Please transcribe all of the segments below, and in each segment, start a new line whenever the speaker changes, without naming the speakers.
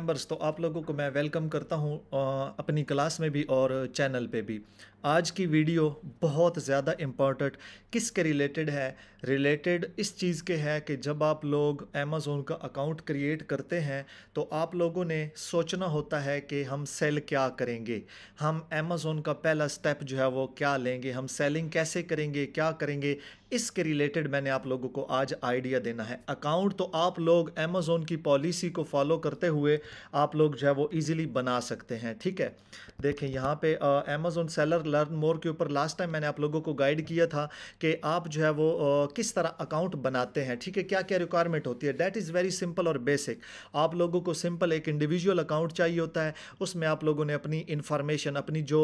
members तो आप लोगों को मैं वेलकम करता हूं अपनी क्लास में भी और चैनल पे भी आज की वीडियो बहुत ज़्यादा इम्पॉर्टेंट किसके रिलेटेड है रिलेटेड इस चीज़ के है कि जब आप लोग अमेज़ोन का अकाउंट क्रिएट करते हैं तो आप लोगों ने सोचना होता है कि हम सेल क्या करेंगे हम अमेज़ोन का पहला स्टेप जो है वो क्या लेंगे हम सेलिंग कैसे करेंगे क्या करेंगे इसके रिलेटेड मैंने आप लोगों को आज आइडिया देना है अकाउंट तो आप लोग अमेज़ोन की पॉलिसी को फॉलो करते हुए आप लोग जो है वो ईज़िली बना सकते हैं ठीक है देखें यहाँ पे अमेज़ोन सेलर लर्न मोर के ऊपर लास्ट टाइम मैंने आप लोगों को गाइड किया था कि आप जो है वो किस तरह अकाउंट बनाते हैं ठीक है क्या क्या रिक्वायरमेंट होती है डैट इज़ वेरी सिंपल और बेसिक आप लोगों को सिंपल एक इंडिविजुअल अकाउंट चाहिए होता है उसमें आप लोगों ने अपनी इन्फॉर्मेशन अपनी जो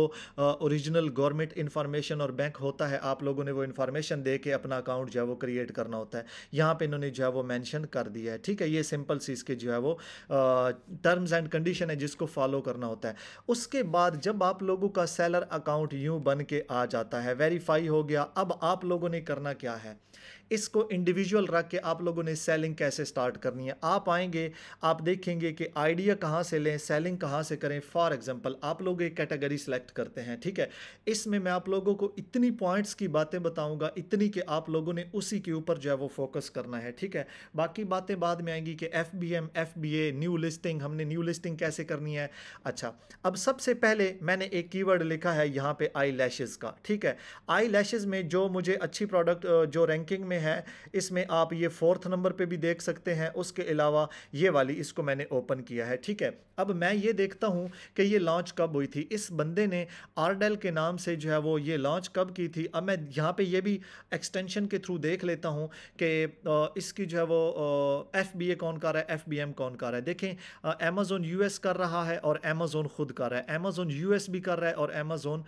ओरिजिनल गवर्नमेंट इन्फॉर्मेशन और बैंक होता है आप लोगों ने वो इन्फॉर्मेशन दे के अपना अकाउंट जो है वो क्रिएट करना होता है यहाँ पर इन्होंने जो है वो मैंशन कर दिया है ठीक है ये सिंपल सी इसके जो है वो टर्म्स एंड कंडीशन है जिसको फॉलो करना होता है उसके बाद जब आप लोगों का सैलर अकाउंट यूं बन के आ जाता है वेरीफाई हो गया अब आप लोगों ने करना क्या है इसको इंडिविजुअल रख के आप लोगों ने सेलिंग कैसे स्टार्ट करनी है आप आएंगे आप देखेंगे कि आइडिया कहाँ से लें सेलिंग कहाँ से करें फॉर एग्जांपल आप लोग एक कैटेगरी सेलेक्ट करते हैं ठीक है इसमें मैं आप लोगों को इतनी पॉइंट्स की बातें बताऊँगा इतनी कि आप लोगों ने उसी के ऊपर जो है वो फोकस करना है ठीक है बाकी बातें बाद में आएंगी कि F B M F B A new listing हमने न्यू लिस्टिंग कैसे करनी है अच्छा अब सबसे पहले मैंने एक कीवर्ड लिखा है यहाँ पर आई लैशेज़ का ठीक है आई लैशेज़ में जो मुझे अच्छी प्रोडक्ट जो रैंकिंग में है इसमें आप ये फोर्थ नंबर पे भी देख सकते हैं उसके अलावा ये वाली इसको मैंने ओपन किया है ठीक है अब मैं ये देखता हूँ कि ये लॉन्च कब हुई थी इस बंदे ने आरडेल के नाम से जो है वो ये लॉन्च कब की थी अब मैं यहाँ पर यह भी एक्सटेंशन के थ्रू देख लेता हूँ कि इसकी जो है वो एफ बी ए कौन कर रहा है एफ बी एम कौन कर रहा है देखें अमेज़ोन यू एस कर रहा है और अमेज़ोन ख़ुद कर रहा है अमेज़ोन यू एस भी कर रहा है और अमेज़ोन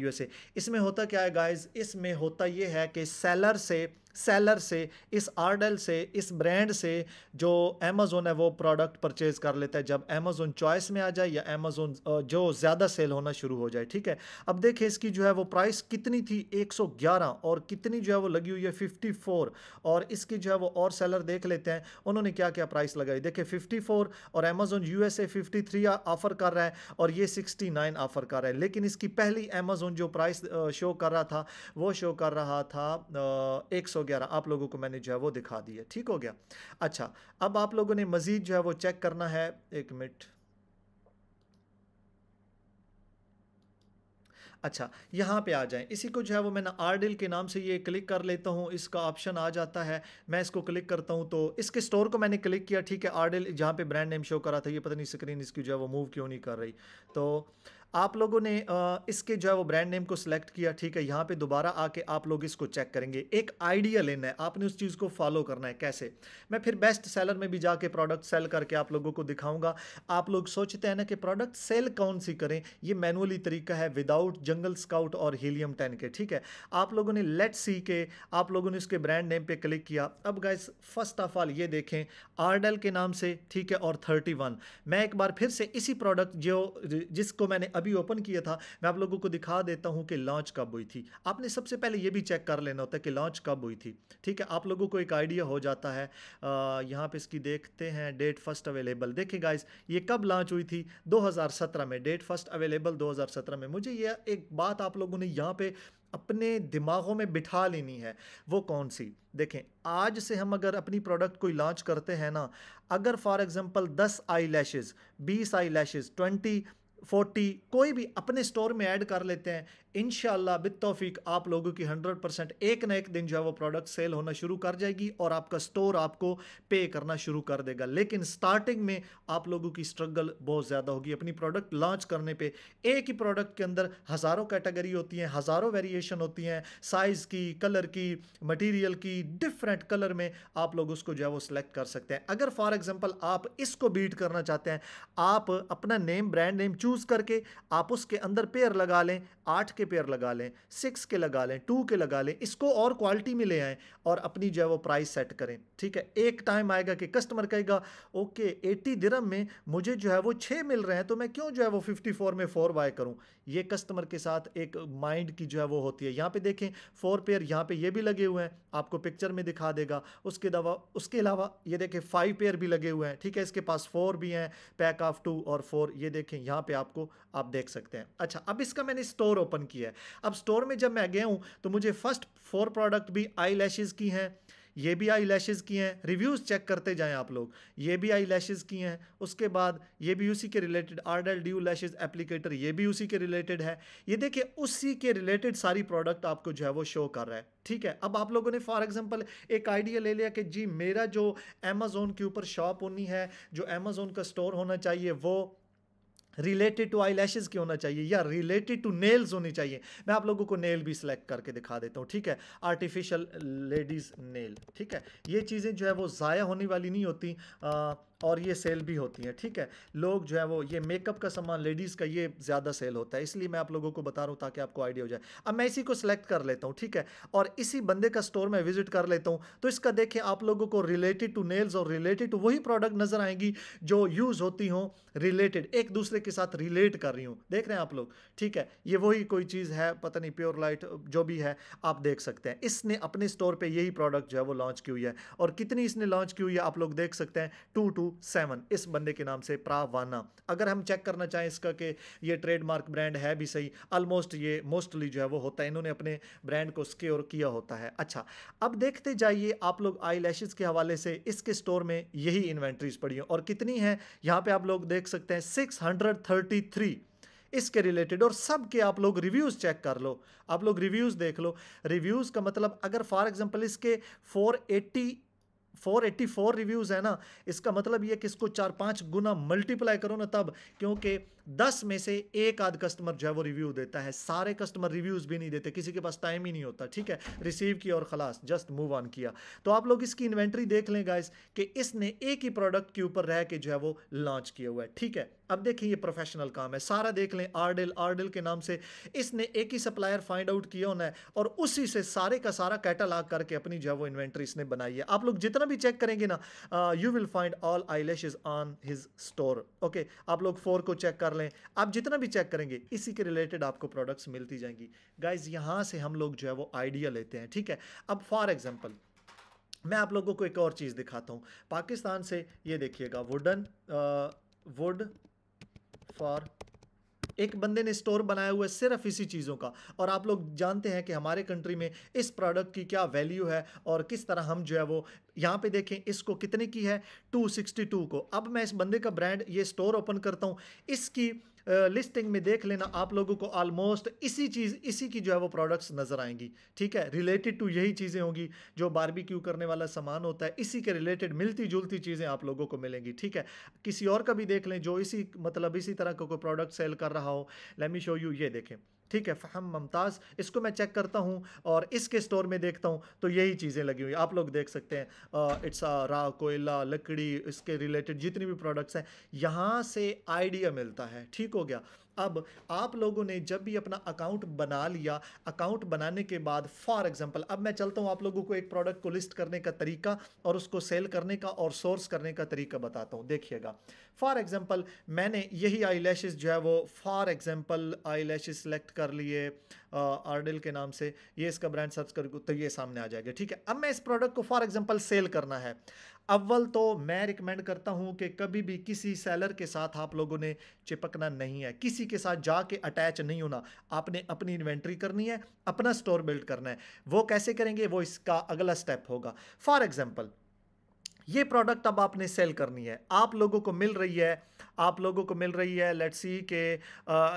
यू एस ए इसमें होता क्या है गाइज इसमें होता ये है कि सेलर से सेलर से इस आर्डल से इस ब्रांड से जो अमेज़ोन है वो प्रोडक्ट परचेज़ कर लेता है जब अमेज़ोन चॉइस में आ जाए या अमेज़ोन जो ज़्यादा सेल होना शुरू हो जाए ठीक है अब देखें इसकी जो है वो प्राइस कितनी थी 111 और कितनी जो है वो लगी हुई है 54 और इसकी जो है वो और सेलर देख लेते हैं उन्होंने क्या क्या प्राइस लगाई देखे फिफ्टी और अमेज़ोन यू एस ऑफ़र कर रहा है और ये नाइन ऑफ़र कर रहा है लेकिन इसकी पहली अमेज़ोन जो प्राइस शो कर रहा था वो शो कर रहा था एक सौ ग्यारह आप लोगों को मैंने जो है वो दिखा दी है ठीक हो गया अच्छा अब आप लोगों ने मज़ीद जो है वो चेक करना है एक मिनट अच्छा यहाँ पे आ जाएं इसी को जो है वो मैं ना आरडिल के नाम से ये क्लिक कर लेता हूँ इसका ऑप्शन आ जाता है मैं इसको क्लिक करता हूँ तो इसके स्टोर को मैंने क्लिक किया ठीक है आरडिल जहाँ पे ब्रांड नेम शो करा था ये पता नहीं स्क्रीन इसकी जो है वो मूव क्यों नहीं कर रही तो आप लोगों ने इसके जो है वो ब्रांड नेम को सिलेक्ट किया ठीक है यहाँ पे दोबारा आके आप लोग इसको चेक करेंगे एक आइडिया लेना है आपने उस चीज़ को फॉलो करना है कैसे मैं फिर बेस्ट सेलर में भी जाके प्रोडक्ट सेल करके आप लोगों को दिखाऊंगा आप लोग सोचते हैं ना कि प्रोडक्ट सेल कौन सी करें ये मैनुअली तरीका है विदाउट जंगल स्काउट और हीलियम टेन के ठीक है आप लोगों ने लेट सी के आप लोगों ने उसके ब्रांड नेम पर क्लिक किया अब गाइज फर्स्ट ऑफ ऑल ये देखें आरडेल के नाम से ठीक है और थर्टी वन मैं एक बार फिर से इसी प्रोडक्ट जो जिसको मैंने अभी अभी ओपन किया था मैं आप लोगों को दिखा देता हूँ कि लॉन्च कब हुई थी आपने सबसे पहले ये भी चेक कर लेना होता है कि लॉन्च कब हुई थी ठीक है आप लोगों को एक आइडिया हो जाता है यहाँ पर इसकी देखते हैं डेट फर्स्ट अवेलेबल देखिए गाइज ये कब लॉन्च हुई थी दो में डेट फर्स्ट अवेलेबल दो में मुझे यह एक बात आप लोगों ने यहाँ पे अपने दिमागों में बिठा लेनी है वो कौन सी देखें आज से हम अगर अपनी प्रोडक्ट कोई लॉन्च करते हैं ना अगर फॉर एग्जांपल 10 आई लैशेज़ बीस आई लैशेज़ ट्वेंटी फोर्टी कोई भी अपने स्टोर में ऐड कर लेते हैं इन बितौफीक आप लोगों की 100 परसेंट एक ना एक दिन जो है वो प्रोडक्ट सेल होना शुरू कर जाएगी और आपका स्टोर आपको पे करना शुरू कर देगा लेकिन स्टार्टिंग में आप लोगों की स्ट्रगल बहुत ज़्यादा होगी अपनी प्रोडक्ट लॉन्च करने पे एक ही प्रोडक्ट के अंदर हज़ारों कैटेगरी होती हैं हज़ारों वेरिएशन होती हैं साइज़ की कलर की मटीरियल की डिफरेंट कलर में आप लोग उसको जो है वो सिलेक्ट कर सकते हैं अगर फॉर एग्ज़ाम्पल आप इसको बीट करना चाहते हैं आप अपना नेम ब्रांड नेम चूज़ करके आप उसके अंदर पेयर लगा लें आठ के पेयर लगा लें सिक्स के लगा लें टू के लगा लें इसको और क्वालिटी में ले आएँ और अपनी जो है वो प्राइस सेट करें ठीक है एक टाइम आएगा कि कस्टमर कहेगा ओके एट्टी दिरम में मुझे जो है वो छः मिल रहे हैं तो मैं क्यों जो है वो फिफ्टी फोर में फ़ोर बाय करूँ ये कस्टमर के साथ एक माइंड की जो है वो होती है यहाँ पर देखें फोर पेयर यहाँ पर पे ये भी लगे हुए हैं आपको पिक्चर में दिखा देगा उसके अलावा उसके अलावा ये देखें फाइव पेयर भी लगे हुए हैं ठीक है इसके पास फोर भी हैं पैक ऑफ टू और फोर ये देखें यहाँ पर आपको आप देख सकते हैं अच्छा अब इसका मैंने स्टोर ओपन किया किया है अब स्टोर में जब मैं गया हूँ तो मुझे फर्स्ट फोर प्रोडक्ट भी आई लैशेज़ की हैं ये भी आई लैशेज़ की हैं रिव्यूज़ चेक करते जाएं आप लोग ये भी आई लैशेज़ की हैं उसके बाद ये भी उसी के रिलेटेड आर एल ड्यू लैशेज़ एप्लीकेटर ये भी उसी के रिलेटेड है ये देखिए उसी के रिलेटेड सारी प्रोडक्ट आपको जो है वो शो कर रहा है ठीक है अब आप लोगों ने फॉर एग्जांपल एक आइडिया ले लिया कि जी मेरा जो अमेज़ोन के ऊपर शॉप होनी है जो अमेज़ोन का स्टोर होना चाहिए वो रिलेटेड टू आई लैशेज़ की होना चाहिए या रिलेटेड टू नेल्स होनी चाहिए मैं आप लोगों को नेल भी सिलेक्ट करके दिखा देता हूँ ठीक है आर्टिफिशियल लेडीज़ नेल ठीक है ये चीज़ें जो है वो ज़ाया होने वाली नहीं होती और ये सेल भी होती हैं ठीक है लोग जो है वो ये मेकअप का सामान लेडीज़ का ये ज़्यादा सेल होता है इसलिए मैं आप लोगों को बता रहा हूँ ताकि आपको आइडिया हो जाए अब मैं इसी को सिलेक्ट कर लेता हूँ ठीक है और इसी बंदे का स्टोर में विजिट कर लेता हूँ तो इसका देखिए आप लोगों को रिलेटेड टू नेल्स और रिलेटेड टू वही प्रोडक्ट नज़र आएंगी जो यूज़ होती हों रिलेटेड एक दूसरे के साथ रिलेट कर रही हूँ देख रहे हैं आप लोग ठीक है ये वही कोई चीज़ है पता नहीं प्योर लाइट जो भी है आप देख सकते हैं इसने अपने स्टोर पर यही प्रोडक्ट जो है वो लॉन्च की हुई है और कितनी इसने लॉन्च की हुई है आप लोग देख सकते हैं टू टू टू सेवन इस बंदे के नाम से प्रावाना अगर हम चेक करना चाहें इसका कि ये ट्रेडमार्क ब्रांड है भी सही ऑलमोस्ट ये मोस्टली जो है वो होता है इन्होंने अपने ब्रांड को स्क्योर किया होता है अच्छा अब देखते जाइए आप लोग आई के हवाले से इसके स्टोर में यही इन्वेंट्रीज पड़ी हैं और कितनी है यहाँ पर आप लोग देख सकते हैं सिक्स इसके रिलेटेड और सब के आप लोग रिव्यूज़ चेक कर लो आप लोग रिव्यूज़ देख लो रिव्यूज़ का मतलब अगर फॉर एग्जांपल इसके 484 रिव्यूज़ है ना इसका मतलब ये कि इसको चार पाँच गुना मल्टीप्लाई करो ना तब क्योंकि 10 में से एक आध कस्टमर जो है वो रिव्यू देता है सारे कस्टमर रिव्यूज़ भी नहीं देते किसी के पास टाइम ही नहीं होता ठीक है रिसीव किया और ख़लास जस्ट मूव ऑन किया तो आप लोग इसकी इन्वेंट्री देख लें गाइस कि इसने एक ही प्रोडक्ट के ऊपर रह के जो है वो लॉन्च किया हुआ है ठीक है अब देखें ये प्रोफेशनल काम है सारा देख लें आरडेल आरडेल के नाम से इसने एक ही सप्लायर फाइंड आउट किया होना है और उसी से सारे का सारा कैटलाग करके अपनी जो है वो इन्वेंट्री इसने बनाई है आप लोग जितना भी चेक करेंगे ना you will find all eye on his store okay आप लोग फोर को चेक कर लें आप जितना भी चेक करेंगे इसी के रिलेटेड आपको प्रोडक्ट्स मिलती जाएंगी गाइज यहाँ से हम लोग जो है वो आइडिया लेते हैं ठीक है अब फॉर एग्जाम्पल मैं आप लोगों को एक और चीज़ दिखाता हूँ पाकिस्तान से ये देखिएगा वुडन वुड फॉर एक बंदे ने स्टोर बनाया हुआ है सिर्फ इसी चीज़ों का और आप लोग जानते हैं कि हमारे कंट्री में इस प्रोडक्ट की क्या वैल्यू है और किस तरह हम जो है वो यहाँ पे देखें इसको कितने की है 262 को अब मैं इस बंदे का ब्रांड ये स्टोर ओपन करता हूँ इसकी लिस्टिंग में देख लेना आप लोगों को ऑलमोस्ट इसी चीज़ इसी की जो है वो प्रोडक्ट्स नज़र आएंगी ठीक है रिलेटेड टू यही चीज़ें होंगी जो बारबेक्यू करने वाला सामान होता है इसी के रिलेटेड मिलती जुलती चीज़ें आप लोगों को मिलेंगी ठीक है किसी और का भी देख लें जो इसी मतलब इसी तरह का को कोई प्रोडक्ट सेल कर रहा हो लेमी शो यू ये देखें ठीक है फ़हम मुमताज़ इसको मैं चेक करता हूँ और इसके स्टोर में देखता हूँ तो यही चीज़ें लगी हुई आप लोग देख सकते हैं इट्स रा कोयला लकड़ी इसके रिलेटेड जितनी भी प्रोडक्ट्स हैं यहाँ से आइडिया मिलता है ठीक हो गया अब आप लोगों ने जब भी अपना अकाउंट बना लिया अकाउंट बनाने के बाद फॉर एग्जांपल अब मैं चलता हूँ आप लोगों को एक प्रोडक्ट को लिस्ट करने का तरीका और उसको सेल करने का और सोर्स करने का तरीका बताता हूँ देखिएगा फॉर एग्ज़ाम्पल मैंने यही आई जो है वो for example eye lashes select कर लिए आर्डल के नाम से ये इसका ब्रांड सर्च कर तो ये सामने आ जाएगा ठीक है अब मैं इस प्रोडक्ट को फॉर एग्ज़ाम्पल सेल करना है अव्वल तो मैं रिकमेंड करता हूँ कि कभी भी किसी सेलर के साथ आप लोगों ने चिपकना नहीं है किसी के साथ जाके अटैच नहीं होना आपने अपनी इन्वेंट्री करनी है अपना स्टोर बिल्ड करना है वो कैसे करेंगे वो इसका अगला स्टेप होगा फॉर एग्जाम्पल ये प्रोडक्ट अब आपने सेल करनी है आप लोगों को मिल रही है आप लोगों को मिल रही है लेट्स सी के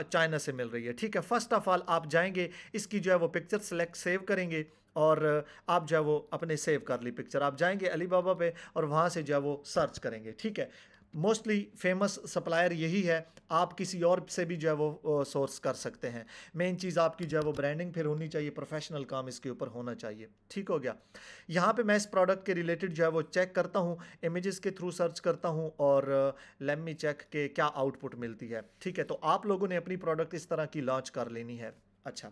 चाइना से मिल रही है ठीक है फर्स्ट ऑफ ऑल आप जाएंगे इसकी जो है वो पिक्चर सेलेक्ट सेव करेंगे और आप जो है वो अपने सेव कर ली पिक्चर आप जाएंगे अली बाबा पे और वहाँ से जो है वो सर्च करेंगे ठीक है मोस्टली फेमस सप्लायर यही है आप किसी और से भी जो है वो सोर्स कर सकते हैं मेन चीज़ आपकी जो है वो ब्रांडिंग फिर होनी चाहिए प्रोफेशनल काम इसके ऊपर होना चाहिए ठीक हो गया यहाँ पे मैं इस प्रोडक्ट के रिलेटेड जो है वो चेक करता हूँ इमेजेस के थ्रू सर्च करता हूँ और लेमी चेक के क्या आउटपुट मिलती है ठीक है तो आप लोगों ने अपनी प्रोडक्ट इस तरह की लॉन्च कर लेनी है अच्छा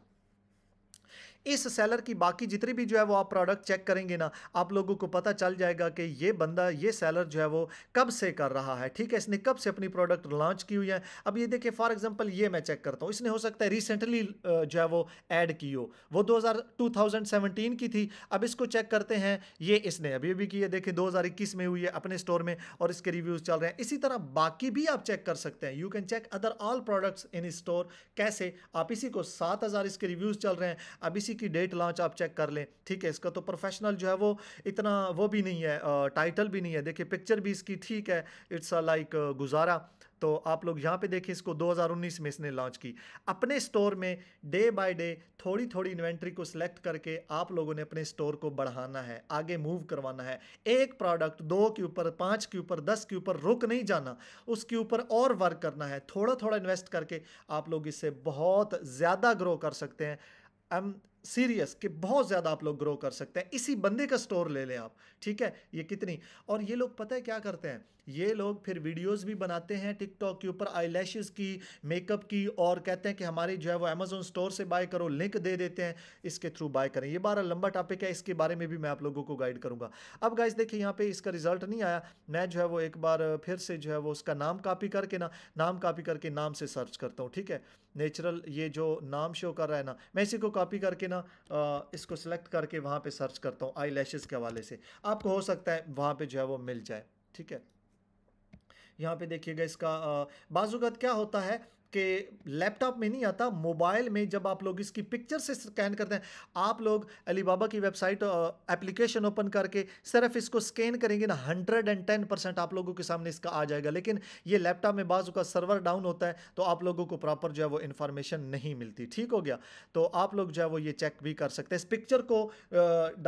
इस सेलर की बाकी जितनी भी जो है वो आप प्रोडक्ट चेक करेंगे ना आप लोगों को पता चल जाएगा कि ये बंदा ये सेलर जो है वो कब से कर रहा है ठीक है इसने कब से अपनी प्रोडक्ट लॉन्च की हुई है अब ये देखिए फॉर एग्जाम्पल ये मैं चेक करता हूँ इसने हो सकता है रिसेंटली जो है वो ऐड की हो वो दो 2017 की थी अब इसको चेक करते हैं ये इसने अभी अभी की है देखिए दो में हुई है अपने स्टोर में और इसके रिव्यूज़ चल रहे हैं इसी तरह बाकी भी आप चेक कर सकते हैं you can check other all products in store कैसे आप इसी को सात इसके रिव्यूज़ चल रहे हैं अब इसी की डेट लॉन्च आप चेक कर लें ठीक है इसका तो प्रोफेशनल जो है वो इतना वो भी नहीं है टाइटल भी नहीं है देखिए पिक्चर भी इसकी ठीक है इट्स लाइक गुजारा तो आप लोग यहाँ पे देखें इसको 2019 में इसने लॉन्च की अपने स्टोर में डे बाय डे थोड़ी थोड़ी इन्वेंट्री को सिलेक्ट करके आप लोगों ने अपने स्टोर को बढ़ाना है आगे मूव करवाना है एक प्रोडक्ट दो के ऊपर पाँच के ऊपर दस के ऊपर रुक नहीं जाना उसके ऊपर और वर्क करना है थोड़ा थोड़ा इन्वेस्ट करके आप लोग इससे बहुत ज़्यादा ग्रो कर सकते हैं एम सीरियस कि बहुत ज़्यादा आप लोग ग्रो कर सकते हैं इसी बंदे का स्टोर ले लें आप ठीक है ये कितनी और ये लोग पता है क्या करते हैं ये लोग फिर वीडियोस भी बनाते हैं टिकटॉक के ऊपर आई की मेकअप की और कहते हैं कि हमारी जो है वो अमेज़ोन स्टोर से बाय करो लिंक दे देते हैं इसके थ्रू बाय करें ये बारह लंबा टॉपिक है इसके बारे में भी मैं आप लोगों को गाइड करूँगा अब गाइज देखिए यहाँ पर इसका रिजल्ट नहीं आया मैं जो है वो एक बार फिर से जो है वो उसका नाम कापी करके ना नाम कापी करके नाम से सर्च करता हूँ ठीक है नेचुरल ये जो नाम शो कर रहा है ना मैं इसी को कॉपी करके ना इसको सेलेक्ट करके वहाँ पे सर्च करता हूँ आई के हवाले से आपको हो सकता है वहाँ पे जो है वो मिल जाए ठीक है यहाँ पे देखिएगा इसका बाजूगत क्या होता है आपके लैपटॉप में नहीं आता मोबाइल में जब आप लोग इसकी पिक्चर से स्कैन करते हैं आप लोग अलीबाबा की वेबसाइट एप्लीकेशन ओपन करके सिर्फ इसको स्कैन करेंगे ना हंड्रेड एंड टेन परसेंट आप लोगों के सामने इसका आ जाएगा लेकिन ये लैपटॉप में बाजू का सर्वर डाउन होता है तो आप लोगों को प्रॉपर जो है वो इन्फॉर्मेशन नहीं मिलती ठीक हो गया तो आप लोग जो है वो ये चेक भी कर सकते हैं इस पिक्चर को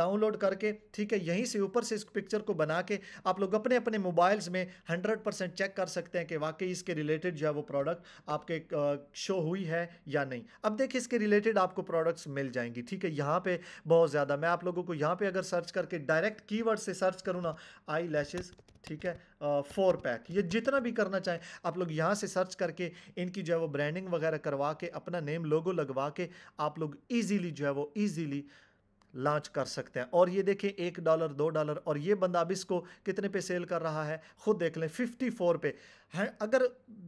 डाउनलोड करके ठीक है यहीं से ऊपर से इस पिक्चर को बना के आप लोग अपने अपने मोबाइल्स में हंड्रेड चेक कर सकते हैं कि वाकई इसके रिलेटेड जो है वो प्रोडक्ट आपके शो हुई है या नहीं अब देखिए इसके रिलेटेड आपको प्रोडक्ट्स मिल जाएंगी ठीक है यहाँ पे बहुत ज़्यादा मैं आप लोगों को यहाँ पे अगर सर्च करके डायरेक्ट कीवर्ड से सर्च करूँ ना आई लैशेज़ ठीक है फोर पैक ये जितना भी करना चाहें आप लोग यहाँ से सर्च करके इनकी जो है वो ब्रांडिंग वगैरह करवा के अपना नेम लोगो लगवा के आप लोग ईजीली जो है वो ईजीली लॉन्च कर सकते हैं और ये देखें एक डॉलर दो डॉलर और ये बंदा अब इसको कितने पे सेल कर रहा है खुद देख लें फिफ्टी फोर पे है अगर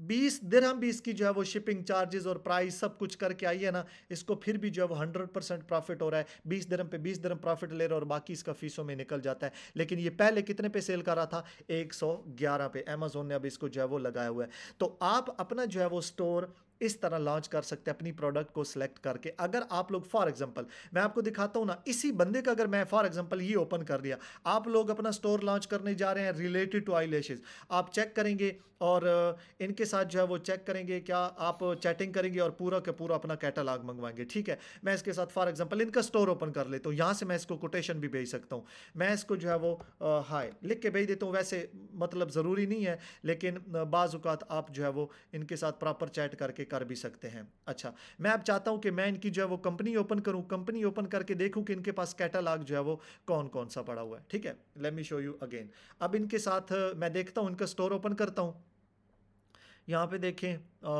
बीस हम भी इसकी जो है वो शिपिंग चार्जेस और प्राइस सब कुछ करके आई है ना इसको फिर भी जो है वो हंड्रेड परसेंट प्रॉफिट हो रहा है बीस दिन पे बीस दिन प्रॉफिट ले रहा और बाकी इसका फीसों में निकल जाता है लेकिन ये पहले कितने पे सेल कर रहा था एक सौ ग्यारह पे अमेजोन ने अब इसको जो है वो लगाया हुआ है तो आप अपना जो है वो स्टोर इस तरह लॉन्च कर सकते हैं अपनी प्रोडक्ट को सिलेक्ट करके अगर आप लोग फॉर एग्जांपल मैं आपको दिखाता हूँ ना इसी बंदे का अगर मैं फॉर एग्जांपल ये ओपन कर दिया आप लोग अपना स्टोर लॉन्च करने जा रहे हैं रिलेटेड टू आई आप चेक करेंगे और इनके साथ जो है वो चेक करेंगे क्या आप चैटिंग करेंगे और पूरा का पूरा अपना कैटलाग मंगवाएंगे ठीक है मैं इसके साथ फॉर एग्जाम्पल इनका स्टोर ओपन कर लेता हूँ यहाँ से मैं इसको कोटेशन भी भेज सकता हूँ मैं इसको जो है वो हाय लिख के भेज देता हूँ वैसे मतलब ज़रूरी नहीं है लेकिन बाज़ात आप जो है वो इनके साथ प्रॉपर चैट करके कर भी सकते हैं अच्छा मैं अब चाहता हूँ कि मैं इनकी जो है वो कंपनी ओपन करूँ कंपनी ओपन करके देखूँ कि इनके पास कैटालाग जो है वो कौन कौन सा पड़ा हुआ है ठीक है let me show you again अब इनके साथ मैं देखता हूँ इनका स्टोर ओपन करता हूँ यहाँ पे देखें आ,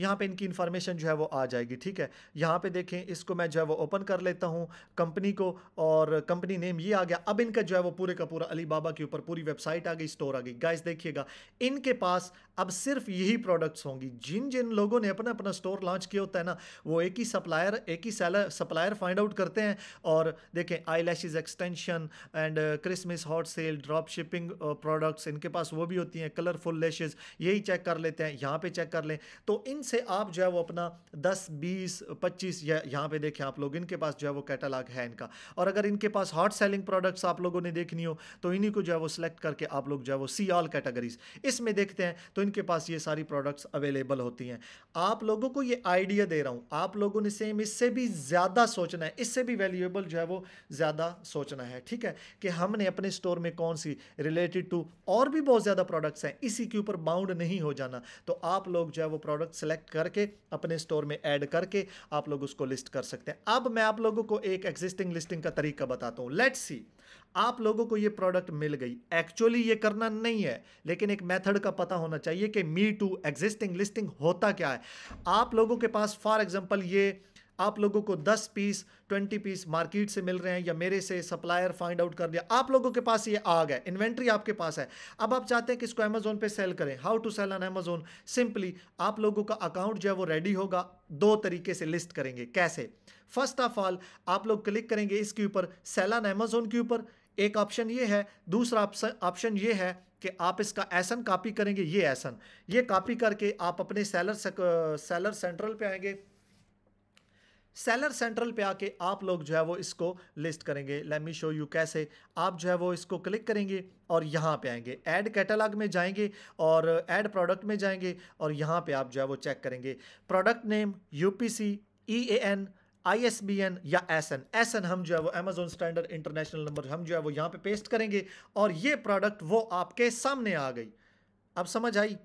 यहाँ पे इनकी इन्फॉर्मेशन जो है वो आ जाएगी ठीक है यहाँ पे देखें इसको मैं जो है वो ओपन कर लेता हूँ कंपनी को और कंपनी नेम ये आ गया अब इनका जो है वो पूरे का पूरा अली बाबा के ऊपर पूरी वेबसाइट आ गई स्टोर आ गई गाइस देखिएगा इनके पास अब सिर्फ यही प्रोडक्ट्स होंगी जिन जिन लोगों ने अपना अपना स्टोर लॉन्च किया होता है ना वो एक ही सप्लायर एक ही सेलर सप्लायर फाइंड आउट करते हैं और देखें eye lashes extension and Christmas hot sale drop shipping products इनके पास वो भी होती हैं कलरफुल लैशेज़ यही चेक कर लेते हैं यहाँ पर चेक कर लें तो इन से आप जो है वो अपना 10 20 25 या यहाँ पे देखें आप लोग इनके पास जो है वो कैटलाग है इनका और अगर इनके पास हॉट सेलिंग प्रोडक्ट्स आप लोगों ने देखनी हो तो इन्हीं को जो है वो सिलेक्ट करके आप लोग जो है वो सी ऑल कैटेगरीज इसमें देखते हैं तो इनके पास ये सारी प्रोडक्ट्स अवेलेबल होती हैं आप लोगों को ये आइडिया दे रहा हूँ आप लोगों ने सेम इससे भी ज़्यादा सोचना है इससे भी वैल्यूएबल जो है वो ज़्यादा सोचना है ठीक है कि हमने अपने स्टोर में कौन सी रिलेटेड टू और भी बहुत ज़्यादा प्रोडक्ट्स हैं इसी के ऊपर बाउंड नहीं हो जाना तो आप लोग जो है वो प्रोडक्ट सेलेक्ट सेलेक्ट करके अपने स्टोर में ऐड करके आप लोग उसको लिस्ट कर सकते हैं अब मैं आप लोगों को एक एग्जिस्टिंग लिस्टिंग का तरीका बताता हूँ लेट सी आप लोगों को ये प्रोडक्ट मिल गई एक्चुअली ये करना नहीं है लेकिन एक मेथड का पता होना चाहिए कि मी टू एग्जिस्टिंग लिस्टिंग होता क्या है आप लोगों के पास फॉर एग्जाम्पल ये आप लोगों को 10 पीस 20 पीस मार्केट से मिल रहे हैं या मेरे से सप्लायर फाइंड आउट कर दिया आप लोगों के पास ये आ है इन्वेंट्री आपके पास है अब आप चाहते हैं कि इसको अमेजोन पे सेल करें how to sell on Amazon simply आप लोगों का अकाउंट जो है वो रेडी होगा दो तरीके से लिस्ट करेंगे कैसे फर्स्ट ऑफ ऑल आप लोग क्लिक करेंगे इसके ऊपर सेल ऑन अमेजोन के ऊपर एक ऑप्शन ये है दूसरा ऑप्शन ये है कि आप इसका एसन कॉपी करेंगे ये एसन ये कॉपी करके आप अपने सेलर सेलर सेंट्रल पर आएंगे सेलर सेंट्रल पे आके आप लोग जो है वो इसको लिस्ट करेंगे लेट मी शो यू कैसे आप जो है वो इसको क्लिक करेंगे और यहाँ पे आएंगे ऐड कैटलॉग में जाएंगे और ऐड प्रोडक्ट में जाएंगे और यहाँ पे आप जो है वो चेक करेंगे product name U P C E A N I S B N या एस एन एस एन हम जो है वो अमेजोन स्टैंडर्ड इंटरनेशनल नंबर हम जो है वो यहाँ पे पेस्ट करेंगे और ये प्रोडक्ट वो आपके सामने आ गई अब समझ आई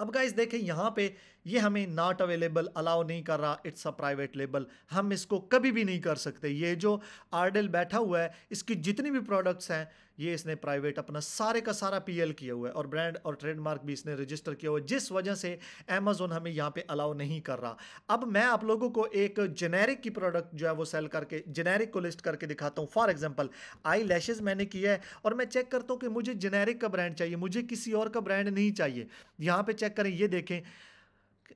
अब गाइज देखें यहाँ पे ये हमें नॉट अवेलेबल अलाउ नहीं कर रहा इट्स अ प्राइवेट लेबल हम इसको कभी भी नहीं कर सकते ये जो आरडेल बैठा हुआ है इसकी जितनी भी प्रोडक्ट्स हैं ये इसने प्राइवेट अपना सारे का सारा पीएल किया हुआ है और ब्रांड और ट्रेडमार्क भी इसने रजिस्टर किया हुआ है जिस वजह से अमेजोन हमें यहाँ पे अलाउ नहीं कर रहा अब मैं आप लोगों को एक जेनेरिक की प्रोडक्ट जो है वो सेल करके जेनेरिक को लिस्ट करके दिखाता हूँ फॉर एग्जाम्पल आई लैशेज़ मैंने किया है और मैं चेक करता हूँ कि मुझे जेनेरिक का ब्रांड चाहिए मुझे किसी और का ब्रांड नहीं चाहिए यहाँ पर चेक करें ये देखें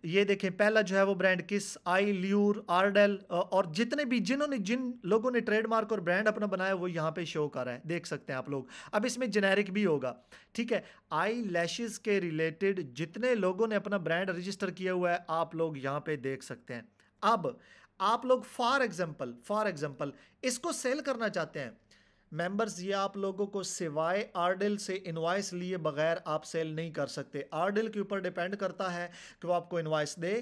ये देखें पहला जो है वो ब्रांड किस आई ल्यूर आरडेल और जितने भी जिन्होंने जिन लोगों ने ट्रेडमार्क और ब्रांड अपना बनाया वो यहाँ पे शो कर रहा है देख सकते हैं आप लोग अब इसमें जेनेरिक भी होगा ठीक है आई लैशेज़ के रिलेटेड जितने लोगों ने अपना ब्रांड रजिस्टर किया हुआ है आप लोग यहाँ पर देख सकते हैं अब आप लोग फॉर एग्जाम्पल फॉर एग्जाम्पल इसको सेल करना चाहते हैं मेंबर्स ये आप लोगों को सिवाय आरडेल से इनवाइस लिए बगैर आप सेल नहीं कर सकते आरडेल के ऊपर डिपेंड करता है कि वो आपको इनवाइस दे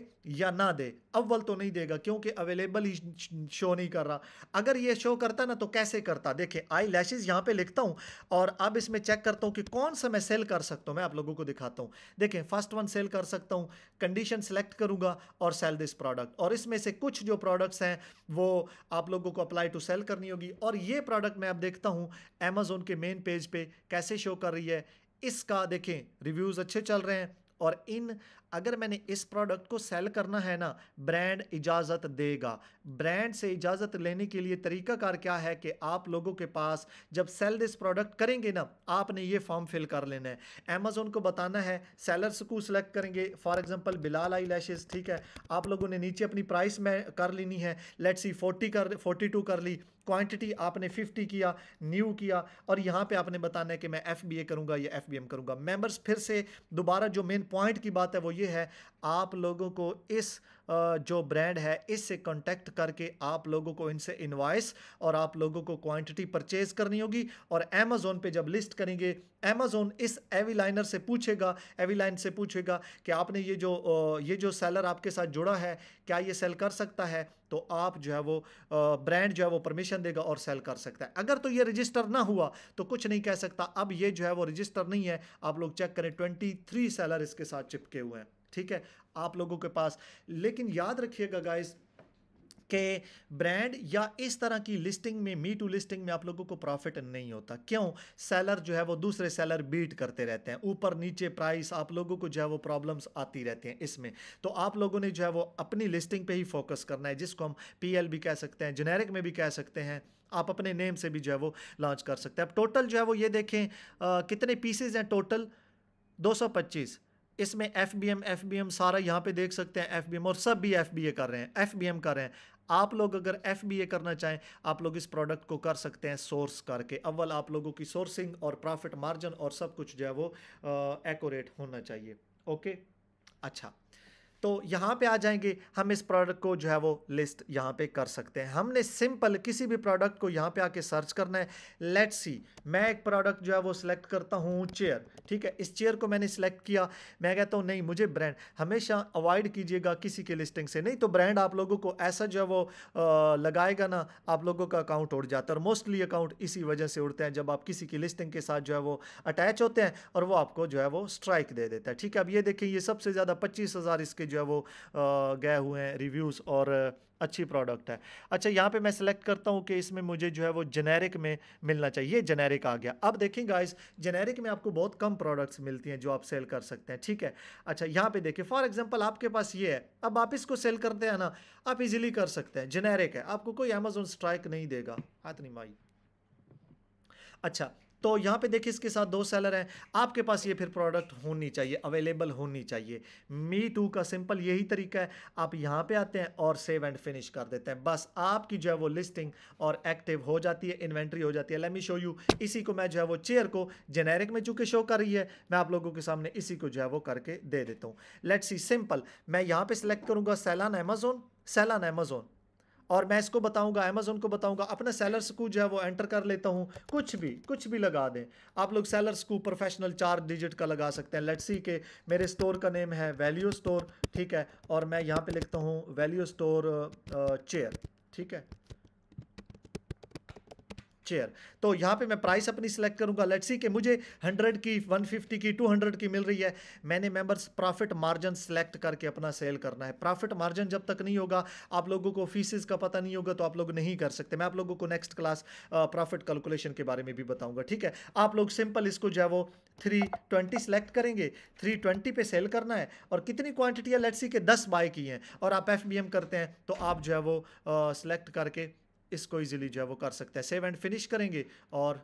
या ना दे अव्वल तो नहीं देगा क्योंकि अवेलेबल ही शो नहीं कर रहा अगर ये शो करता ना तो कैसे करता देखें आई लैशेज़ यहाँ पे लिखता हूँ और अब इसमें चेक करता हूँ कि कौन सा मैं सेल कर सकता हूँ मैं आप लोगों को दिखाता हूँ देखें फर्स्ट वन सेल कर सकता हूँ कंडीशन सेलेक्ट करूँगा और सेल दिस प्रोडक्ट और इसमें से कुछ जो प्रोडक्ट्स हैं वो आप लोगों को अप्लाई टू सेल करनी होगी और ये प्रोडक्ट मैं अब देखता हूँ अमेज़ोन के मेन पेज पर पे कैसे शो कर रही है इसका देखें रिव्यूज़ अच्छे चल रहे हैं और इन अगर मैंने इस प्रोडक्ट को सेल करना है ना ब्रांड इजाज़त देगा ब्रांड से इजाज़त लेने के लिए तरीकाकार क्या है कि आप लोगों के पास जब सेल दिस प्रोडक्ट करेंगे ना आपने ये फॉर्म फिल कर लेना है अमेज़ोन को बताना है सेलर्स को सिलेक्ट करेंगे for example Bilal eye lashes ठीक है आप लोगों ने नीचे अपनी प्राइस में कर लेनी है लेट्स सी फोर्टी कर फोर्टी टू कर ली क्वांटिटी आपने 50 किया न्यू किया और यहाँ पे आपने बताना है कि मैं एफ बी ए करूँगा या एफ बी एम करूँगा मेंबर्स फिर से दोबारा जो मेन पॉइंट की बात है वो ये है आप लोगों को इस जो ब्रांड है इससे कॉन्टेक्ट करके आप लोगों को इनसे इन्वाइस और आप लोगों को क्वांटिटी परचेज़ करनी होगी और अमेज़ोन पे जब लिस्ट करेंगे अमेज़ोन इस एविलाइनर से पूछेगा एविलाइन से पूछेगा कि आपने ये जो ये जो सेलर आपके साथ जुड़ा है क्या ये सेल कर सकता है तो आप जो है वो ब्रांड जो है वो परमिशन देगा और सेल कर सकता है अगर तो ये रजिस्टर ना हुआ तो कुछ नहीं कह सकता अब ये जो है वो रजिस्टर नहीं है आप लोग चेक करें ट्वेंटी थ्री सेलर इसके साथ चिपके हुए हैं ठीक है आप लोगों के पास लेकिन याद रखिएगा गाइस के ब्रांड या इस तरह की लिस्टिंग में मी टू लिस्टिंग में आप लोगों को प्रॉफिट नहीं होता क्यों सेलर जो है वो दूसरे सेलर बीट करते रहते हैं ऊपर नीचे प्राइस आप लोगों को जो है वो प्रॉब्लम्स आती रहती हैं इसमें तो आप लोगों ने जो है वो अपनी लिस्टिंग पे ही फोकस करना है जिसको हम पीएल भी कह सकते हैं जेनेरिक में भी कह सकते हैं आप अपने नेम से भी जो है वो लॉन्च कर सकते हैं अब टोटल जो है वो ये देखें आ, कितने पीसेज हैं टोटल दो इसमें F B M F B M सारा यहाँ पे देख सकते हैं एफ बी एम और सब भी एफ बी ए कर रहे हैं एफ बी एम कर रहे हैं आप लोग अगर एफ बी ए करना चाहें आप लोग इस प्रोडक्ट को कर सकते हैं सोर्स करके अव्वल आप लोगों की सोर्सिंग और प्रॉफिट मार्जिन और सब कुछ जो है वो एकोरेट होना चाहिए ओके अच्छा तो यहाँ पे आ जाएंगे हम इस प्रोडक्ट को जो है वो लिस्ट यहाँ पे कर सकते हैं हमने सिंपल किसी भी प्रोडक्ट को यहाँ पे आके सर्च करना है लेट्स सी मैं एक प्रोडक्ट जो है वो सिलेक्ट करता हूँ चेयर ठीक है इस चेयर को मैंने सिलेक्ट किया मैं कहता हूँ नहीं मुझे ब्रांड हमेशा अवॉइड कीजिएगा किसी के लिस्टिंग से नहीं तो ब्रांड आप लोगों को ऐसा जो है वो आ, लगाएगा ना आप लोगों का अकाउंट उड़ जाता है और मोस्टली अकाउंट इसी वजह से उड़ते हैं जब आप किसी की लिस्टिंग के साथ जो है वो अटैच होते हैं और वो आपको जो है वो स्ट्राइक दे देता है ठीक है अब ये देखें ये सबसे ज़्यादा पच्चीस इसके जो है वो गए हुए हैं रिव्यूज़ और अच्छी प्रोडक्ट है अच्छा यहाँ पे मैं सिलेक्ट करता हूँ कि इसमें मुझे जो है वो जेनेरिक में मिलना चाहिए जेनेरिक आ गया अब देखें गाइस जेनेरिक में आपको बहुत कम प्रोडक्ट्स मिलती हैं जो आप सेल कर सकते हैं ठीक है अच्छा यहाँ पे देखिए फॉर एग्जांपल आपके पास ये है अब आप इसको सेल करते हैं ना आप इजिली कर सकते हैं जेनेरिक है आपको कोई अमेजोन स्ट्राइक नहीं देगा हाथ नहीं माई अच्छा तो यहाँ पे देखिए इसके साथ दो सेलर हैं आपके पास ये फिर प्रोडक्ट होनी चाहिए अवेलेबल होनी चाहिए मी टू का सिंपल यही तरीका है आप यहाँ पे आते हैं और सेव एंड फिनिश कर देते हैं बस आपकी जो है वो लिस्टिंग और एक्टिव हो जाती है इन्वेंट्री हो जाती है लेट मी शो यू इसी को मैं जो है वो चेयर को जेनेरिक में चूँकि शो कर रही है मैं आप लोगों के सामने इसी को जो है वो करके दे देता हूँ लेट्स सी सिंपल मैं यहाँ पर सेलेक्ट करूँगा सैलान अमेजोन सैलान अमेजोन और मैं इसको बताऊंगा अमेजोन को बताऊंगा अपने सेलर्स को जो है वो एंटर कर लेता हूँ कुछ भी कुछ भी लगा दें आप लोग सेलर्स को प्रोफेशनल चार डिजिट का लगा सकते हैं लेट्स सी के मेरे स्टोर का नेम है वैल्यू स्टोर ठीक है और मैं यहाँ पर लिखता हूँ वैल्यू स्टोर चेयर ठीक है चेयर तो यहाँ पे मैं प्राइस अपनी सिलेक्ट करूँगा लेट्स सी कि मुझे 100 की 150 की 200 की मिल रही है मैंने मेंबर्स प्रॉफिट मार्जिन सेलेक्ट करके अपना सेल करना है प्रॉफिट मार्जिन जब तक नहीं होगा आप लोगों को फीसिस का पता नहीं होगा तो आप लोग नहीं कर सकते मैं आप लोगों को नेक्स्ट क्लास प्रॉफिट कैलकुलेशन के बारे में भी बताऊँगा ठीक है आप लोग सिंपल इसको जो है वो थ्री ट्वेंटी सेलेक्ट करेंगे थ्री ट्वेंटी पे सेल करना है और कितनी क्वांटिटी है लेट्स सी के दस बाय की हैं और आप एफ करते हैं तो आप जो है वो सिलेक्ट करके इसको ईजिली जो है वो कर सकता है सेव एंड फिनिश करेंगे और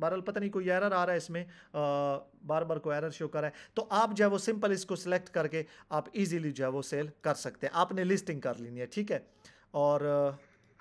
बहरल पता नहीं कोई एरर आ रहा है इसमें आ, बार बार कोई एरर शो कर रहा है तो आप जो है वो सिंपल इसको सिलेक्ट करके आप इजीली जो है वो सेल कर सकते हैं आपने लिस्टिंग कर लेनी है ठीक है और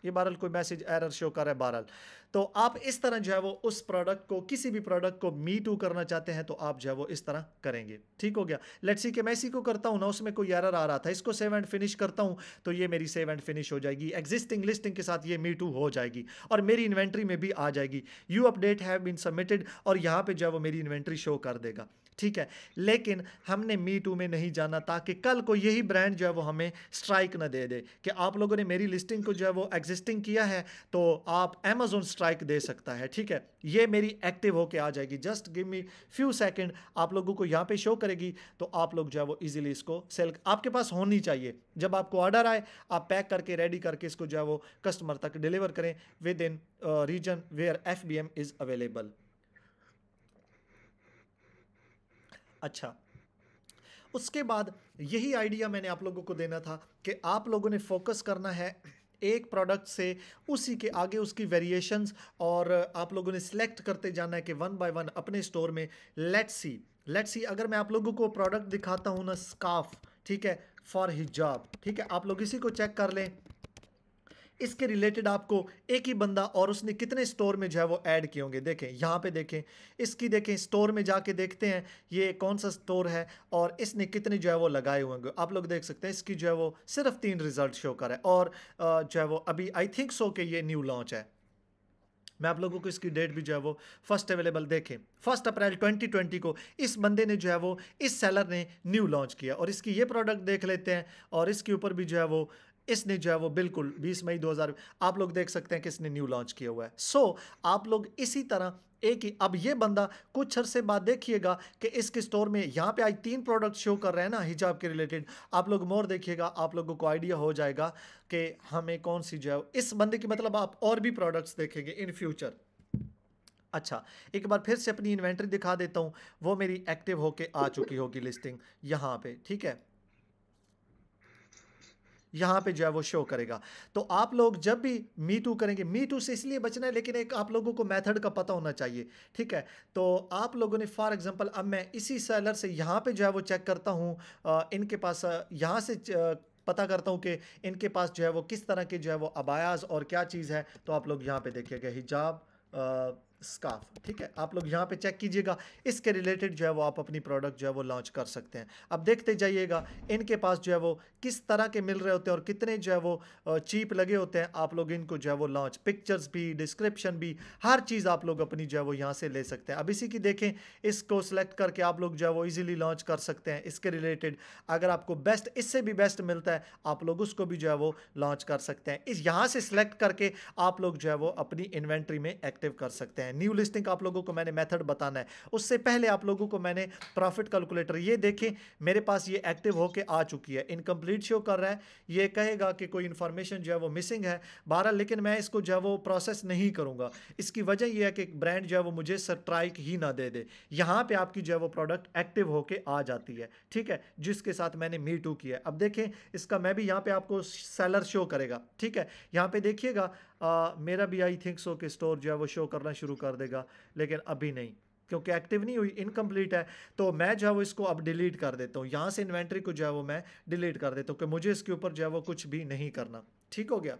ये बहरल कोई मैसेज एरर शो कर रहा है बहरल तो आप इस तरह जो है वो उस प्रोडक्ट को किसी भी प्रोडक्ट को मी टू करना चाहते हैं तो आप जो है वो इस तरह करेंगे ठीक हो गया लेट्स सी कि मैं इसी को करता हूँ ना उसमें कोई एरर आ रहा था इसको सेव एंड फिनिश करता हूं तो ये मेरी सेव एंड फिनिश हो जाएगी एग्जिस्टिंग लिस्टिंग के साथ ये मी टू हो जाएगी और मेरी इन्वेंट्री में भी आ जाएगी you update have been submitted और यहाँ पर जो है वो मेरी इन्वेंट्री शो कर देगा ठीक है लेकिन हमने मी टू में नहीं जाना ताकि कल को यही ब्रांड जो है वो हमें स्ट्राइक ना दे दे कि आप लोगों ने मेरी लिस्टिंग को जो है वो एग्जिस्टिंग किया है तो आप अमेजोन स्ट्राइक दे सकता है ठीक है ये मेरी एक्टिव होके आ जाएगी just give me few second आप लोगों को यहाँ पे शो करेगी तो आप लोग जो है वो ईजिली इसको सेल आपके पास होनी चाहिए जब आपको ऑर्डर आए आप पैक करके रेडी करके इसको जो है वो कस्टमर तक डिलीवर करें within region where F B M is available अच्छा उसके बाद यही आइडिया मैंने आप लोगों को देना था कि आप लोगों ने फोकस करना है एक प्रोडक्ट से उसी के आगे उसकी वेरिएशंस और आप लोगों ने सिलेक्ट करते जाना है कि वन बाय वन अपने स्टोर में लेट्स सी लेट्स सी अगर मैं आप लोगों को प्रोडक्ट दिखाता हूँ ना स्काफ ठीक है फॉर हिजाब ठीक है आप लोग इसी को चेक कर लें इसके रिलेटेड आपको एक ही बंदा और उसने कितने स्टोर में जो है वो ऐड किए होंगे देखें यहाँ पे देखें इसकी देखें स्टोर में जाके देखते हैं ये कौन सा स्टोर है और इसने कितने जो है वो लगाए हुए होंगे आप लोग देख सकते हैं इसकी जो है वो सिर्फ तीन रिजल्ट शो कर है और जो है वो अभी आई थिंक सो के ये न्यू लॉन्च है मैं आप लोगों को इसकी डेट भी जो है वो फर्स्ट अवेलेबल देखें फर्स्ट अप्रैल 2020 को इस बंदे ने जो है वो इस सेलर ने न्यू लॉन्च किया और इसकी ये प्रोडक्ट देख लेते हैं और इसके ऊपर भी जो है वो इसने जो है वो बिल्कुल 20 मई 2000 आप लोग देख सकते हैं कि इसने न्यू लॉन्च किया हुआ है सो so, आप लोग इसी तरह एक ही अब ये बंदा कुछ अरसे बाद देखिएगा कि इसके स्टोर में यहाँ पे आज तीन प्रोडक्ट शो कर रहे हैं ना हिजाब के रिलेटेड आप लोग मोर देखिएगा आप लोगों को आइडिया हो जाएगा कि हमें कौन सी जो है इस बंदे की मतलब आप और भी प्रोडक्ट्स देखेंगे इन फ्यूचर अच्छा एक बार फिर से अपनी इन्वेंट्री दिखा देता हूँ वो मेरी एक्टिव होके आ चुकी होगी लिस्टिंग यहाँ पे ठीक है यहाँ पे जो है वो शो करेगा तो आप लोग जब भी मी टू करेंगे मी टू से इसलिए बचना है लेकिन एक आप लोगों को मेथड का पता होना चाहिए ठीक है तो आप लोगों ने फॉर एग्जांपल अब मैं इसी सेलर से यहाँ पे जो है वो चेक करता हूँ इनके पास यहाँ से पता करता हूँ कि इनके पास जो है वो किस तरह के जो है वो अबायास और क्या चीज़ है तो आप लोग यहाँ पर देखिएगा हिजाब स्काफ ठीक है आप लोग यहाँ पे चेक कीजिएगा इसके रिलेटेड जो है वो आप अपनी प्रोडक्ट जो है वो लॉन्च कर सकते हैं अब देखते जाइएगा इनके पास जो है वो किस तरह के मिल रहे होते हैं और कितने जो है वो चीप लगे होते हैं आप लोग इनको जो है वो लॉन्च पिक्चर्स भी डिस्क्रिप्शन भी हर चीज़ आप लोग अपनी जो है वो यहाँ से ले सकते हैं अब इसी की देखें इसको सेलेक्ट करके आप लोग जो है वो ईजिली लॉन्च कर सकते हैं इसके रिलेटेड अगर आपको बेस्ट इससे भी बेस्ट मिलता है आप लोग उसको भी जो है वो लॉन्च कर सकते हैं इस यहाँ से सिलेक्ट करके आप लोग जो है वो अपनी इन्वेंट्री में एक्टिव कर सकते हैं है न्यू लिस्टिंग का आप लोगों को मैंने मेथड बताना है उससे पहले आप लोगों को मैंने प्रॉफिट कैलकुलेटर ये देखें मेरे पास ये एक्टिव होके आ चुकी है इनकम्प्लीट शो कर रहा है ये कहेगा कि कोई इन्फॉर्मेशन जो है वो मिसिंग है बहरहाल लेकिन मैं इसको जो है वो प्रोसेस नहीं करूँगा इसकी वजह यह है कि ब्रांड जो है वो मुझे स्ट्राइक ही ना दे दे यहाँ पर आपकी जो है वो प्रोडक्ट एक्टिव होके आ जाती है ठीक है जिसके साथ मैंने मी टू किया अब देखें इसका मैं भी यहाँ पर आपको सेलर शो करेगा ठीक है यहाँ पर देखिएगा आ, मेरा भी आई थिंक सो कि स्टोर जो है वो शो करना शुरू कर देगा लेकिन अभी नहीं क्योंकि एक्टिव नहीं हुई इनकम्प्लीट है तो मैं जो है वो इसको अब डिलीट कर देता हूँ यहाँ से इन्वेंट्री को जो है वो मैं डिलीट कर देता हूँ कि मुझे इसके ऊपर जो है वो कुछ भी नहीं करना ठीक हो गया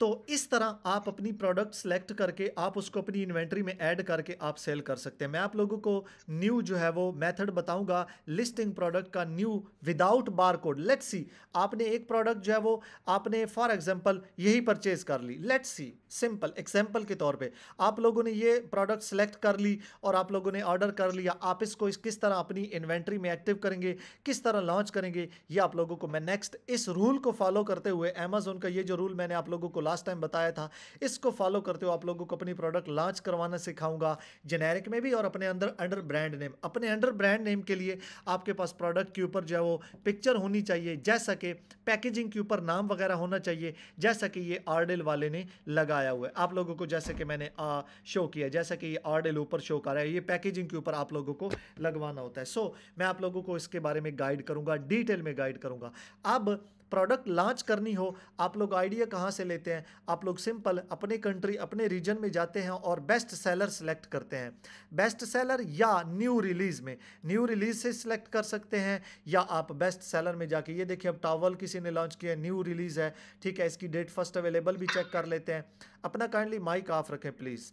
तो इस तरह आप अपनी प्रोडक्ट सेलेक्ट करके आप उसको अपनी इन्वेंट्री में ऐड करके आप सेल कर सकते हैं मैं आप लोगों को न्यू जो है वो मेथड बताऊंगा लिस्टिंग प्रोडक्ट का new without bar code let's see आपने एक प्रोडक्ट जो है वो आपने फॉर एग्जांपल यही परचेज कर ली लेट्स सी सिंपल एग्जांपल के तौर पे आप लोगों ने ये प्रोडक्ट सेलेक्ट कर ली और आप लोगों ने ऑर्डर कर लिया आप इसको इस किस तरह अपनी इन्वेंट्री में एक्टिव करेंगे किस तरह लॉन्च करेंगे ये आप लोगों को मैं नेक्स्ट इस रूल को फॉलो करते हुए अमेजोन का ये जो रूल मैंने आप लोगों को लास्ट टाइम बताया था इसको फॉलो करते हो आप लोगों को अपनी प्रोडक्ट लॉन्च करवाना सिखाऊंगा जेनेरिक में भी और अपने अंदर अंडर ब्रांड नेम अपने अंडर ब्रांड नेम के लिए आपके पास प्रोडक्ट के ऊपर जो है वो पिक्चर होनी चाहिए जैसा कि पैकेजिंग के ऊपर नाम वगैरह होना चाहिए जैसा कि ये आरडेल वाले ने लगाया हुआ है आप लोगों को जैसे कि मैंने आ, शो किया जैसा कि ये आरडेल ऊपर शो कर रहा है ये पैकेजिंग के ऊपर आप लोगों को लगवाना होता है सो so, मैं आप लोगों को इसके बारे में गाइड करूँगा डिटेल में गाइड करूंगा अब प्रोडक्ट लॉन्च करनी हो आप लोग आइडिया कहाँ से लेते हैं आप लोग सिंपल अपने कंट्री अपने रीजन में जाते हैं और बेस्ट सेलर सेलेक्ट करते हैं बेस्ट सेलर या न्यू रिलीज़ में न्यू रिलीज़ से सिलेक्ट कर सकते हैं या आप बेस्ट सेलर में जाके ये देखिए अब टावल किसी ने लॉन्च किया न्यू रिलीज़ है ठीक है इसकी डेट फर्स्ट अवेलेबल भी चेक कर लेते हैं अपना काइंडली माइक ऑफ रखें प्लीज़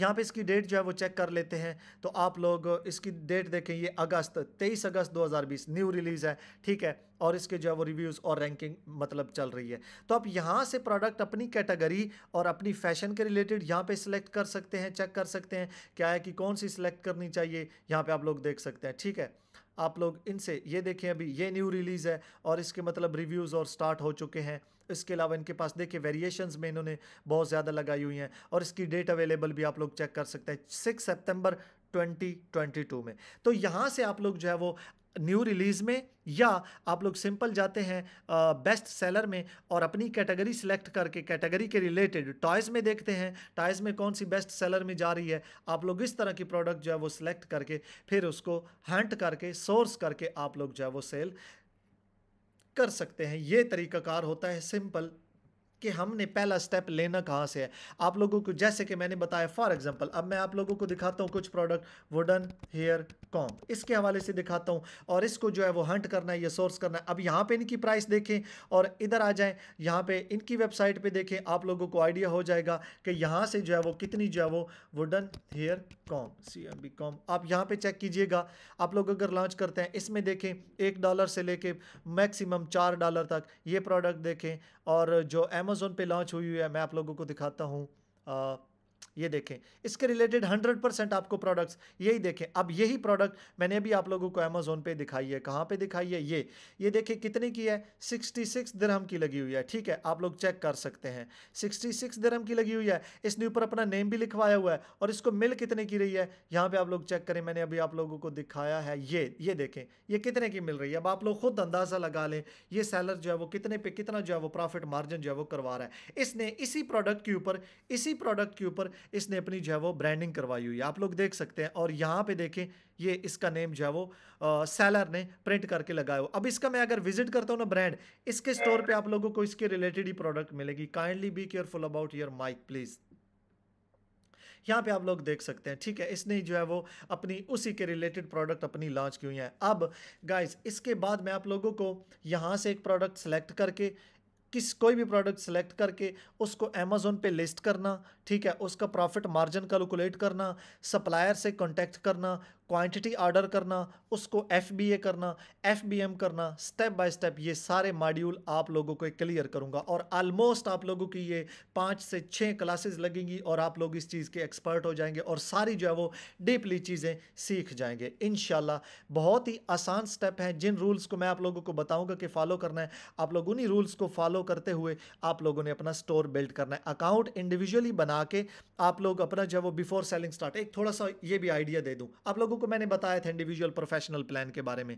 यहाँ पे इसकी डेट जो है वो चेक कर लेते हैं तो आप लोग इसकी डेट देखें ये अगस्त तेईस अगस्त 2020 न्यू रिलीज़ है ठीक है और इसके जो है वो रिव्यूज़ और रैंकिंग मतलब चल रही है तो आप यहाँ से प्रोडक्ट अपनी कैटेगरी और अपनी फैशन के रिलेटेड यहाँ पे सिलेक्ट कर सकते हैं चेक कर सकते हैं क्या है कि कौन सी सिलेक्ट करनी चाहिए यहाँ पे आप लोग देख सकते हैं ठीक है आप लोग इनसे ये देखें अभी ये न्यू रिलीज़ है और इसके मतलब रिव्यूज़ और स्टार्ट हो चुके हैं इसके अलावा इनके पास देखिए वेरिएशंस में इन्होंने बहुत ज़्यादा लगाई हुई हैं और इसकी डेट अवेलेबल भी आप लोग चेक कर सकते हैं सिक्स सेप्टेम्बर 2022 में तो यहाँ से आप लोग जो है वो न्यू रिलीज़ में या आप लोग सिंपल जाते हैं बेस्ट सेलर में और अपनी कैटेगरी सिलेक्ट करके कैटेगरी के रिलेटेड टॉयज़ में देखते हैं टॉयज़ में कौन सी बेस्ट सेलर में जा रही है आप लोग इस तरह की प्रोडक्ट जो है वो सिलेक्ट करके फिर उसको हंट करके सोर्स करके आप लोग जो है वो सेल कर सकते हैं ये तरीकाकार होता है सिंपल कि हमने पहला स्टेप लेना कहाँ से है आप लोगों को जैसे कि मैंने बताया फॉर एग्जांपल अब मैं आप लोगों को दिखाता हूँ कुछ प्रोडक्ट वुडन हेयर कॉम इसके हवाले से दिखाता हूँ और इसको जो है वो हंट करना है या सोर्स करना है अब यहाँ पर इनकी प्राइस देखें और इधर आ जाएँ यहाँ पे इनकी वेबसाइट पर देखें आप लोगों को आइडिया हो जाएगा कि यहाँ से जो है वो कितनी जो है वो wooden hair comb C M B comb आप यहाँ पर चेक कीजिएगा आप लोग अगर लॉन्च करते हैं इसमें देखें एक डॉलर से लेके मैक्सिमम चार डॉलर तक ये प्रोडक्ट देखें और जो अमेज़ोन पे लॉन्च हुई है मैं आप लोगों को दिखाता हूँ ये देखें इसके रिलेटेड 100 परसेंट आपको प्रोडक्ट्स यही देखें अब यही प्रोडक्ट मैंने अभी आप लोगों को अमेजोन पे दिखाई है कहाँ पे दिखाई है ये ये देखें कितने की है 66 दरहम की लगी हुई है ठीक है आप लोग चेक कर सकते हैं 66 दरहम की लगी हुई है इसने ऊपर अपना नेम भी लिखवाया हुआ है और इसको मिल कितने की रही है यहाँ पर आप लोग चेक करें मैंने अभी आप लोगों को दिखाया है ये ये देखें ये कितने की मिल रही है अब आप लोग खुद अंदाज़ा लगा लें ये सैलर जो है वो कितने पर कितना जो है वो प्रॉफिट मार्जिन जो है वो करवा रहा है इसने इसी प्रोडक्ट के ऊपर इसी प्रोडक्ट के ऊपर इसने अपनी जो है वो ब्रांडिंग करवाई हुई है आप लोग देख सकते हैं और यहाँ पे देखें ये इसका नेम जो है वो आ, सेलर ने प्रिंट करके लगाया हुआ अब इसका मैं अगर विजिट करता हूँ ना ब्रांड इसके स्टोर पर आप लोगों को इसके रिलेटेड ही प्रोडक्ट मिलेगी kindly be careful about your mic please यहाँ पे आप लोग देख सकते हैं ठीक है इसने जो है वो अपनी उसी के रिलेटेड प्रोडक्ट अपनी लॉन्च की हुई है अब गाइस इसके बाद मैं आप लोगों को यहाँ से एक प्रोडक्ट सेलेक्ट करके किस कोई भी प्रोडक्ट सेलेक्ट करके उसको अमेज़ोन पे लिस्ट करना ठीक है उसका प्रॉफिट मार्जिन कैलकुलेट करना सप्लायर से कांटेक्ट करना क्वांटिटी ऑर्डर करना उसको एफ बी ए करना एफ बी एम करना स्टेप बाय स्टेप ये सारे मॉड्यूल आप लोगों को क्लियर करूँगा और आलमोस्ट आप लोगों की ये पाँच से छः क्लासेस लगेंगी और आप लोग इस चीज़ के एक्सपर्ट हो जाएंगे और सारी जो है वो डीपली चीज़ें सीख जाएंगे इन बहुत ही आसान स्टेप हैं जिन रूल्स को मैं आप लोगों को बताऊँगा कि फॉलो करना है आप लोग उन्हीं रूल्स को फॉलो करते हुए आप लोगों ने अपना स्टोर बिल्ड करना है अकाउंट इंडिविजुअली बना के आप लोग अपना जो है वो बिफोर सेलिंग स्टार्ट एक थोड़ा सा ये भी आइडिया दे दूँ आप लोगों को मैंने बताया था इंडिविजुअल प्रोफेशनल प्लान के बारे में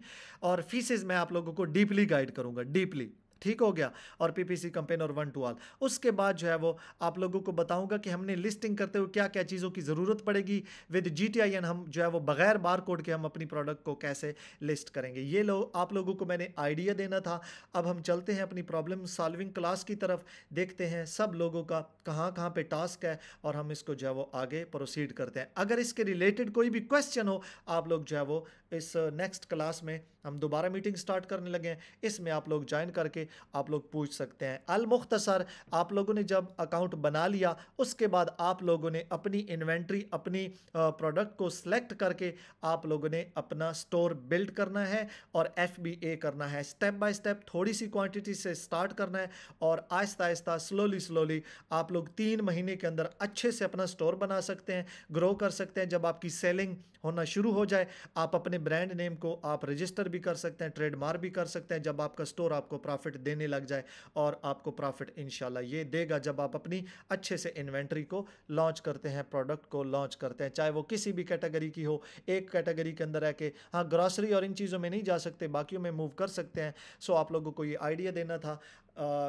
और फीसेज मैं आप लोगों को डीपली गाइड करूंगा डीपली ठीक हो गया और पीपीसी कंपेन और वन टू ऑल उसके बाद जो है वो आप लोगों को बताऊंगा कि हमने लिस्टिंग करते हुए क्या क्या चीज़ों की ज़रूरत पड़ेगी विद जी हम जो है वो बगैर बार कोड के हम अपनी प्रोडक्ट को कैसे लिस्ट करेंगे ये लोग आप लोगों को मैंने आइडिया देना था अब हम चलते हैं अपनी प्रॉब्लम सॉल्विंग क्लास की तरफ देखते हैं सब लोगों का कहाँ कहाँ पर टास्क है और हम इसको जो है वो आगे प्रोसीड करते हैं अगर इसके रिलेटेड कोई भी क्वेश्चन हो आप लोग जो है वो इस नेक्स्ट क्लास में हम दोबारा मीटिंग स्टार्ट करने लगे हैं इसमें आप लोग ज्वाइन करके आप लोग पूछ सकते हैं अलमुख्तसर आप लोगों ने जब अकाउंट बना लिया उसके बाद आप लोगों ने अपनी इन्वेंट्री अपनी प्रोडक्ट को सिलेक्ट करके आप लोगों ने अपना स्टोर बिल्ड करना है और एफ करना है स्टेप बाय स्टेप थोड़ी सी क्वांटिटी से स्टार्ट करना है और आहिस्ता आहिस्ता स्लोली स्लोली आप लोग तीन महीने के अंदर अच्छे से अपना स्टोर बना सकते हैं ग्रो कर सकते हैं जब आपकी सेलिंग होना शुरू हो जाए आप अपने ब्रांड नेम को आप रजिस्टर भी कर सकते हैं ट्रेडमार्क भी कर सकते हैं जब आपका स्टोर आपको प्रॉफिट देने लग जाए और आपको प्रॉफिट इन ये देगा जब आप अपनी अच्छे से इन्वेंट्री को लॉन्च करते हैं प्रोडक्ट को लॉन्च करते हैं चाहे वो किसी भी कैटेगरी की हो एक कैटेगरी के अंदर रह के हाँ ग्रॉसरी और इन चीज़ों में नहीं जा सकते बाकी में मूव कर सकते हैं सो आप लोगों को ये आइडिया देना था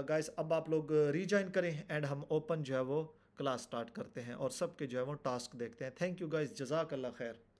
गाइस अब आप लोग रीजॉइन करें एंड हम ओपन जो है वो क्लास स्टार्ट करते हैं और सबके जो है वो टास्क देखते हैं थैंक यू गाइस जजाक अल्लाह खैर